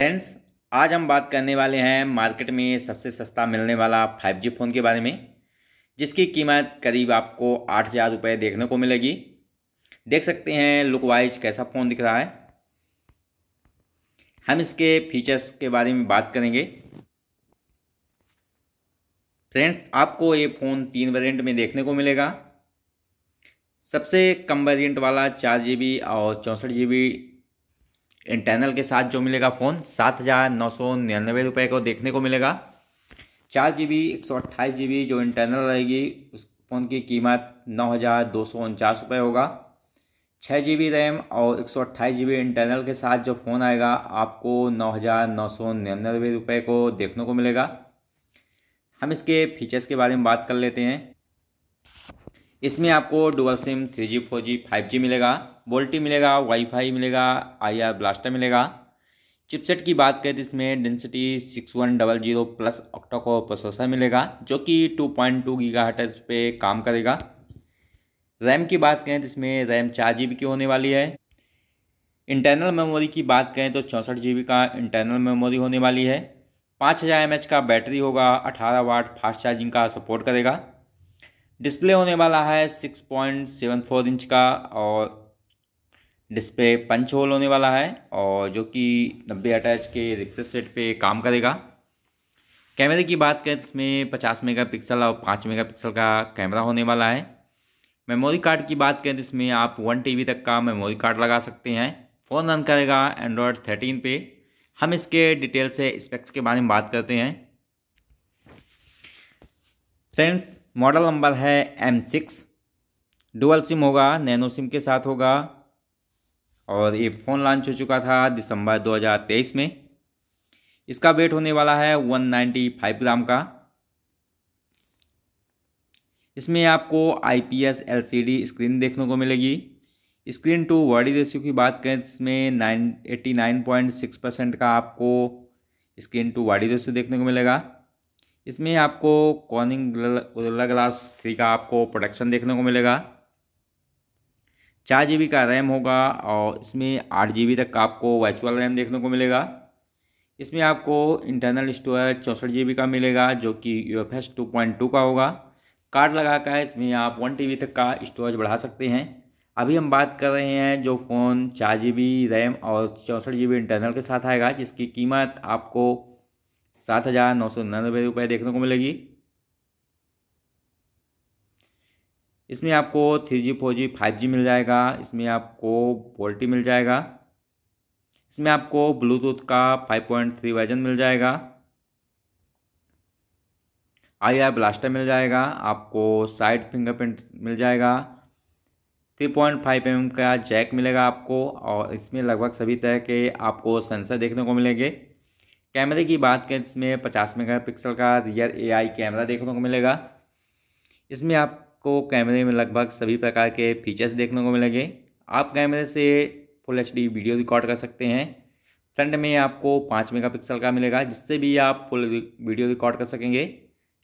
friends आज हम बात करने वाले हैं मार्केट में सबसे सस्ता मिलने वाला 5G फ़ोन के बारे में जिसकी कीमत करीब आपको आठ हज़ार रुपये देखने को मिलेगी देख सकते हैं लुक वाइज कैसा फ़ोन दिख रहा है हम इसके फीचर्स के बारे में बात करेंगे फ्रेंड्स आपको ये फ़ोन तीन वेरिएंट में देखने को मिलेगा सबसे कम वेरिएंट वाला चार जी बी और चौंसठ जी बी इंटरनल के साथ जो मिलेगा फ़ोन सात हज़ार नौ सौ निन्यानवे रुपये को देखने को मिलेगा चार जी बी एक सौ अट्ठाईस जी बी जो इंटरनल रहेगी उस फ़ोन की कीमत नौ हज़ार दो सौ उनचास रुपये होगा छः जी बी रैम और एक सौ अट्ठाईस जी बी इंटरनल के साथ जो फ़ोन आएगा आपको नौ हज़ार नौ सौ निन्यानवे रुपये को देखने को मिलेगा हम इसके फीचर्स के बारे में बात कर लेते हैं इसमें आपको double sim three G four G five G मिलेगा वोल्टी मिलेगा वाईफाई मिलेगा आई आर ब्लास्टर मिलेगा चिपसेट की बात करें तो इसमें Dimensity six one double zero plus octa core को प्रोसेसर मिलेगा जो कि टू पॉइंट टू गीगा हटर्स पे काम करेगा रैम की बात करें तो इसमें रैम चार जी बी की होने वाली है इंटरनल मेमोरी की बात करें तो चौंसठ जी बी का इंटरनल मेमोरी होने वाली है पाँच हज़ार एम एच का बैटरी होगा अठारह वाट फास्ट चार्जिंग का सपोर्ट करेगा डिस्प्ले होने वाला है 6.74 इंच का और डिस्प्ले पंच होल होने वाला है और जो कि नब्बे अटैच के रिक्सर सेट पे काम करेगा कैमरे की बात करें तो इसमें 50 मेगापिक्सल और 5 मेगापिक्सल का कैमरा होने वाला है मेमोरी कार्ड की बात करें तो इसमें आप वन टी तक का मेमोरी कार्ड लगा सकते हैं फ़ोन रन करेगा एंड्रॉयड थर्टीन पे हम इसके डिटेल से स्पेक्स के बारे में बात करते हैं फ्रेंड्स मॉडल नंबर है एम सिक्स डुअल सिम होगा नैनो सिम के साथ होगा और ये फ़ोन लॉन्च हो चुका था दिसंबर 2023 में इसका वेट होने वाला है 195 ग्राम का इसमें आपको आईपीएस एलसीडी स्क्रीन देखने को मिलेगी स्क्रीन टू वर्डी रेशियो की बात करें इसमें nine eighty nine point six percent का आपको स्क्रीन टू वाडी रेशियो देखने को मिलेगा इसमें आपको कॉनिंग गोरिल्ला ग्लास थ्री का आपको प्रोडक्शन देखने को मिलेगा चार जी का रैम होगा और इसमें आठ जी तक का आपको वर्चुअल रैम देखने को मिलेगा इसमें आपको इंटरनल स्टोरेज चौंसठ जी का मिलेगा जो कि U F S two point two का होगा कार्ड लगा कर इसमें आप वन टी तक का स्टोरेज बढ़ा सकते हैं अभी हम बात कर रहे हैं जो फ़ोन चार जी रैम और चौंसठ जी इंटरनल के साथ आएगा जिसकी कीमत आपको सात हजार नौ सौ निन्यानवे रुपये देखने को मिलेगी इसमें आपको three G four G five G मिल जाएगा इसमें आपको वोल्टी मिल जाएगा इसमें आपको ब्लूटूथ का फाइव पॉइंट थ्री वर्जन मिल जाएगा आई आर ब्लास्टर मिल जाएगा आपको साइड फिंगरप्रिंट मिल जाएगा थ्री पॉइंट फाइव एम का जैक मिलेगा आपको और इसमें लगभग सभी तरह के आपको सेंसर देखने को मिलेंगे कैमरे की बात करें इसमें पचास मेगा पिक्सल का रियर एआई कैमरा देखने को मिलेगा इसमें आपको कैमरे में लगभग सभी प्रकार के फीचर्स देखने को मिलेंगे आप कैमरे से फुल एच वीडियो रिकॉर्ड कर सकते हैं फ्रंट में आपको पाँच मेगापिक्सल का मिलेगा जिससे भी आप फुल वीडियो रिकॉर्ड कर सकेंगे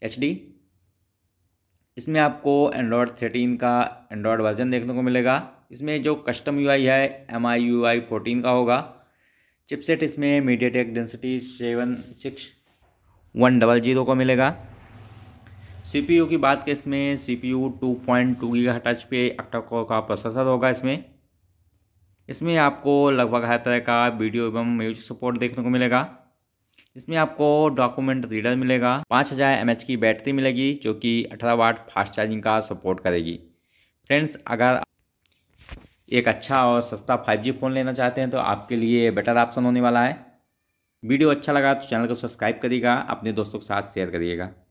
एच इसमें आपको एंड्रॉयड थर्टीन का एंड्रॉयड वर्जन देखने को मिलेगा इसमें जो कस्टम यू है एम आई यू आई का होगा चिपसेट इसमें MediaTek Dimensity seven six one double zero को मिलेगा सीपीयू की बात के इसमें सीपीयू टू पॉइंट टू का टच पे अक्टाकोर का प्रोसेसर होगा इसमें इसमें आपको लगभग हर तरह का वीडियो एवं म्यूजिक सपोर्ट देखने को मिलेगा इसमें आपको डॉक्यूमेंट रीडर मिलेगा पाँच हज़ार एम की बैटरी मिलेगी जो कि अठारह वाट फास्ट चार्जिंग का सपोर्ट करेगी फ्रेंड्स अगर एक अच्छा और सस्ता 5G फ़ोन लेना चाहते हैं तो आपके लिए बेटर ऑप्शन होने वाला है वीडियो अच्छा लगा तो चैनल को सब्सक्राइब करिएगा अपने दोस्तों के साथ शेयर करिएगा